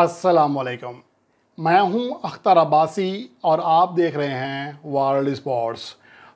असलकम मैं हूं अख्तर अब्बासी और आप देख रहे हैं वर्ल्ड स्पोर्ट्स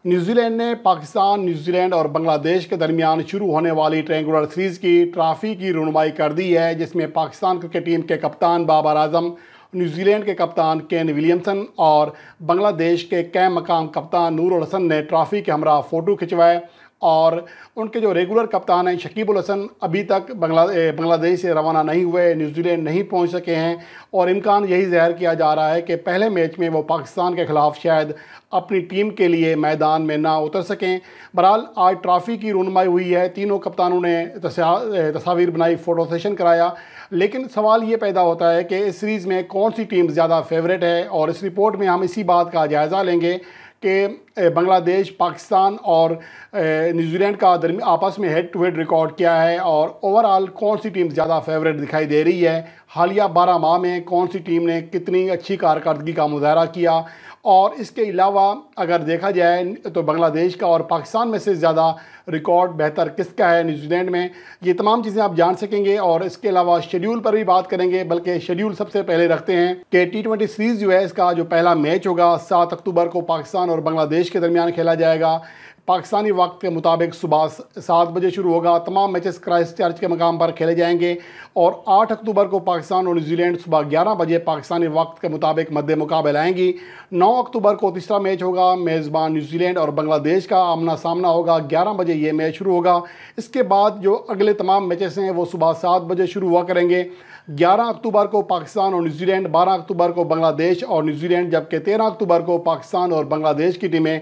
न्यूजीलैंड ने पाकिस्तान न्यूजीलैंड और बांग्लादेश के दरमियान शुरू होने वाली ट्रेंगुलर सीरीज़ की ट्रॉफी की रुनमाई कर दी है जिसमें पाकिस्तान क्रिकेट टीम के कप्तान बाबर आजम न्यूजीलैंड के कप्तान केन विलियमसन और बांग्लादेश के कैम मकाम कप्तान नूर हसन ने ट्रॉफ़ी के हमरा फ़ोटो खिंचवाए और उनके जो रेगुलर कप्तान हैं शकीबुल हसन अभी तक बंगला बांग्लादेश से रवाना नहीं हुए न्यूजीलैंड नहीं पहुंच सके हैं और इम्कान यही जहर किया जा रहा है कि पहले मैच में वो पाकिस्तान के ख़िलाफ़ शायद अपनी टीम के लिए मैदान में ना उतर सकें बहरहाल आज ट्रॉफ़ी की रूनमाई हुई है तीनों कप्तानों ने तस्वीर बनाई फ़ोटो सेशन कराया लेकिन सवाल ये पैदा होता है कि इस सीरीज़ में कौन सी टीम ज़्यादा फेवरेट है और इस रिपोर्ट में हम इसी बात का जायज़ा लेंगे कि बांग्लादेश पाकिस्तान और न्यूजीलैंड का आपस में हेड टू हेड रिकॉर्ड किया है और ओवरऑल कौन सी टीम ज़्यादा फेवरेट दिखाई दे रही है हालिया बारह माह में कौन सी टीम ने कितनी अच्छी कारकर्दगी का मुजाहरा किया और इसके अलावा अगर देखा जाए तो बांग्लादेश का और पाकिस्तान में से ज़्यादा रिकॉर्ड बेहतर किसका है न्यूजीलैंड में ये तमाम चीज़ें आप जान सकेंगे और इसके अलावा शेड्यूल पर भी बात करेंगे बल्कि शेड्यूल सबसे पहले रखते हैं कि टी ट्वेंटी सीरीज़ जो है इसका जो पहला मैच होगा सात अक्टूबर को पाकिस्तान और बांग्लादेश के दरमियान खेला जाएगा पाकिस्तानी वक्त के मुताबिक सुबह सात बजे शुरू होगा तमाम मैचेस क्राइस्ट चर्च के मकाम पर खेले जाएंगे और आठ अक्टूबर को पाकिस्तान और न्यूजीलैंड सुबह ग्यारह बजे पाकिस्तानी वक्त के मुताबिक मद्दे मुकाबले आएंगी नौ अक्टूबर को तीसरा मैच होगा मेज़बान न्यूजीलैंड और बांग्लादेश का आमना सामना होगा ग्यारह बजे ये मैच शुरू होगा इसके बाद जो अगले तमाम मैचेस हैं वो सुबह सात बजे शुरू हुआ करेंगे 11 अक्टूबर को पाकिस्तान और न्यूजीलैंड 12 अक्टूबर को बांग्लादेश और न्यूजीलैंड जबकि 13 अक्टूबर को पाकिस्तान और बांग्लादेश की टीमें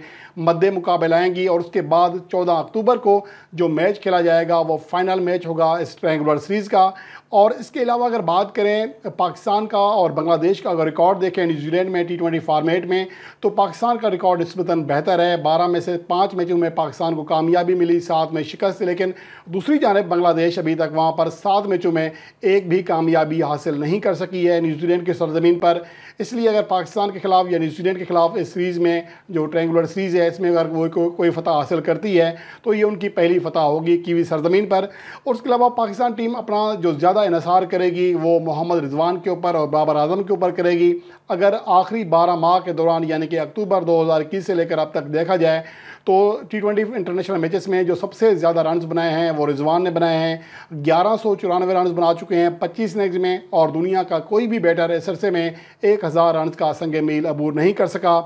मद्दे मुकाबले आएंगी और उसके बाद 14 अक्टूबर को जो मैच खेला जाएगा वो फाइनल मैच होगा इस ट्रैंगुलर सीरीज़ का और इसके अलावा अगर बात करें पाकिस्तान का और बांग्लादेश का अगर रिकॉर्ड देखें न्यूजीलैंड में टी ट्वेंटी फार्मेट में तो पाकिस्तान का रिकॉर्ड नस्बता बेहतर है बारह में से पाँच मैचों में पाकिस्तान को कामयाबी मिली सात में शिकस्त लेकिन दूसरी जानब बांग्लादेश अभी तक वहाँ पर सात मैचों में एक भी कामयाबी हासिल नहीं कर सकी है न्यूजीलैंड की सरजमीन पर इसलिए अगर पाकिस्तान के खिलाफ या न्यूजीलैंड के खिलाफ इस सीरीज़ में जो ट्रेंगुलर सीरीज़ है इसमें अगर वो को, कोई फतह हासिल करती है तो ये उनकी पहली फतह होगी कीवी सरजमीन पर और उसके अलावा पाकिस्तान टीम अपना जो ज़्यादा ज़्यादा इसार करेगी वो मोहम्मद रिजवान के ऊपर और बाबर आजम के ऊपर करेगी अगर आखिरी बारह माह के दौरान यानी कि अक्टूबर दो हज़ार इक्कीस से लेकर अब तक देखा जाए तो टी ट्वेंटी इंटरनेशनल मैचेस में जो सबसे ज़्यादा रन बनाए हैं वो रिजवान ने बनाए हैं ग्यारह सौ चौरानवे रन बना चुके हैं पच्चीस इनिंग्स में और दुनिया का कोई भी बैटर इस अरसे में एक हज़ार रन का संग मील अबूर नहीं कर सका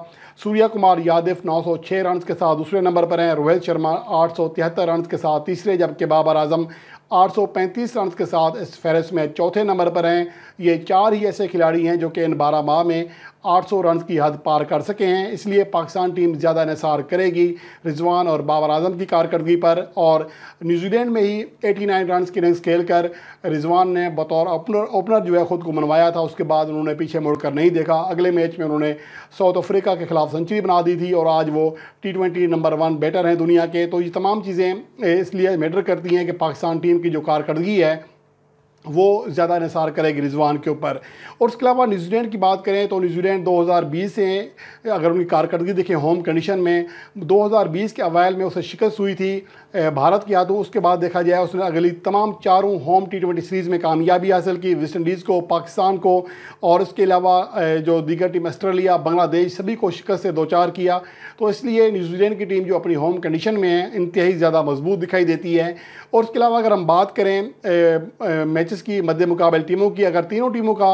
सूर्या कुमार यादव नौ सौ छः रन के साथ दूसरे नंबर पर हैं रोहित शर्मा आठ सौ तिहत्तर रन के साथ तीसरे जबकि बाबर आजम 835 रन के साथ इस फहरस्त में चौथे नंबर पर हैं ये चार ही ऐसे खिलाड़ी हैं जो कि इन बारह माह में 800 रन की हद पार कर सके हैं इसलिए पाकिस्तान टीम ज़्यादा निसार करेगी रिजवान और बाबर आजम की कारकर्दगी पर और न्यूजीलैंड में ही 89 रन की इनिंग्स खेल कर रिजवान ने बतौर ओपनर ओपनर जो है ख़ुद को मनवाया था उसके बाद उन्होंने पीछे मुड़कर नहीं देखा अगले मैच में उन्होंने साउथ अफ्रीका के खिलाफ सेंचुरी बना दी थी और आज वो टी नंबर वन बैटर हैं दुनिया के तो ये तमाम चीज़ें इसलिए मैटर करती हैं कि पाकिस्तान टीम की जो कारकर्दगी है वो ज़्यादा इसार करेगी रिजवान के ऊपर और उसके अलावा न्यूजीलैंड की बात करें तो न्यूजीलैंड 2020 से अगर उनकी कारकर्दगी देखें होम कंडीशन में 2020 के अवैल में उसे शिकस्त हुई थी भारत की यादों उसके बाद देखा जाए उसने अगली तमाम चारों होम टी ट्वेंटी सीरीज़ में कामयाबी हासिल की वेस्ट इंडीज़ को पाकिस्तान को और उसके अलावा जो दीगर टीम आस्ट्रेलिया बांग्लादेश सभी को शिकस्त से दो चार किया तो इसलिए न्यूजीलैंड की टीम जो अपनी होम कंडीशन में है इंतहाई ज़्यादा मजबूत दिखाई देती है और उसके अलावा अगर हम बात करें मैच मैचेस की मध्य मुकाबल टीमों की अगर तीनों टीमों का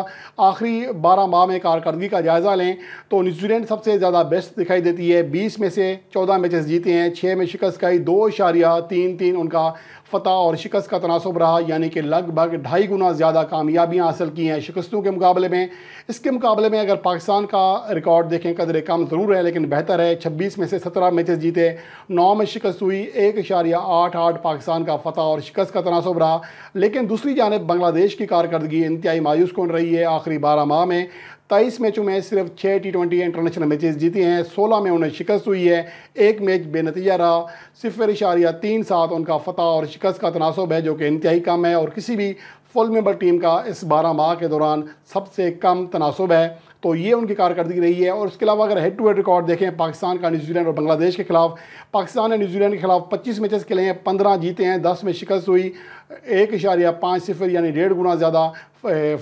आखिरी बारह माह में कारकर्दगी का जायज़ा लें तो न्यूजीलैंड सबसे ज़्यादा बेस्ट दिखाई देती है बीस में से चौदह मैचेस जीते हैं छः में शिकस्त ही दो इशारिया तीन तीन उनका फतह और शिकस्त का तनासब रहा यानी कि लगभग ढाई गुना ज़्यादा कामयाबियाँ हासिल की हैं शिकस्तों के मुकाबले में इसके मुकाबले में अगर पाकिस्तान का रिकॉर्ड देखें कदर कम ज़रूर है लेकिन बेहतर है छब्बीस में से सत्रह मैचेस जीते नौ में शिकस्त हुई एक इशारिया आठ आठ पाकिस्तान का फतह और शिकस्त का तनासब रहा लेकिन दूसरी जानब बांग्लादेश की कारकर्दगी इंतहाई मायूस कौन रही है आखिरी बारह माह में तेईस मैचों में सिर्फ छः टी ट्वेंटी इंटरनेशनल मैचेस जीते हैं सोलह में उन्हें शिकस्त हुई है एक मैच बेनतीजा रहा सिफर इशारिया तीन सात उनका फतह और शिकस्त का तनासब है जो कि इंतहाई कम है और किसी भी फुल मेंबर टीम का इस बारह माह के दौरान सबसे कम तनासब है तो ये उनकी कारकर्दगी रही है और उसके अलावा अगर हेड टू हेड रिकॉर्ड देखें पाकिस्तान का न्यूजीलैंड और बांग्लादेश के खिलाफ पाकिस्तान ने न्यूजीलैंड के खिलाफ 25 मैचेस खेले हैं 15 जीते हैं 10 में शिकस्त हुई एक इशारिया पाँच सिफर यानी डेढ़ गुना ज़्यादा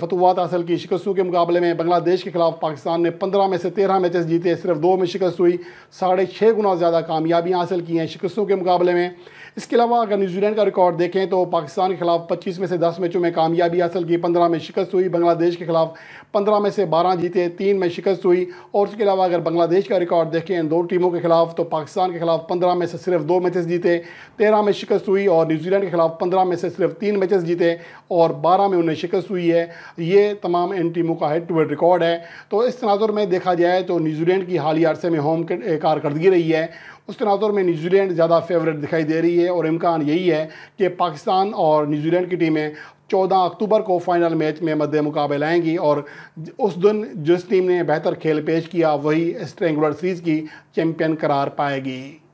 फतवात हासिल की शिकस्तों के मुकाबले में बांग्लादेश के खिलाफ पाकिस्तान ने पंद्रह में से तेरह मैचेस जीते सिर्फ दो में शिकस्त हुई साढ़े छः गुना ज़्यादा कामयाबियाँ हासिल की हैं शिकस्तों के मुकाबले में इसके अलावा अगर न्यूजीलैंड का रिकॉर्ड देखें तो पाकिस्तान के खिलाफ पच्चीस में से दस मैचों में कामयाबी हासिल की पंद्रह में शिकस्त हुई बांग्लादेश के खिलाफ पंद्रह में से बारह जीते तीन में शिकस्त हुई और उसके अलावा अगर बांग्लादेश का रिकॉर्ड देखें इन दो टीमों के खिलाफ तो पाकिस्तान के खिलाफ पंद्रह में से सिर्फ दो मैचेस जीते तेरह में शिकस्त हुई और न्यूजीलैंड के खिलाफ पंद्रह में से सिर्फ तीन मैचेस जीते और बारह में उन्हें शिकस्त हुई है ये तमाम इन टीमों का हेड टू हेड रिकॉर्ड है तो इस तनाजुर में देखा जाए तो न्यूजीलैंड की ही अरसे में होम कारकर्दगी रही है उस तनाजुर में न्यूजीलैंड ज़्यादा फेवरेट दिखाई दे रही है और इम्कान यही है कि पाकिस्तान और न्यूजीलैंड की टीमें चौदह अक्टूबर को फाइनल मैच में मध्य मुकाबले आएंगी और उस दिन जिस टीम ने बेहतर खेल पेश किया वही स्ट्रेंगुलर सीरीज़ की चैंपियन करार पाएगी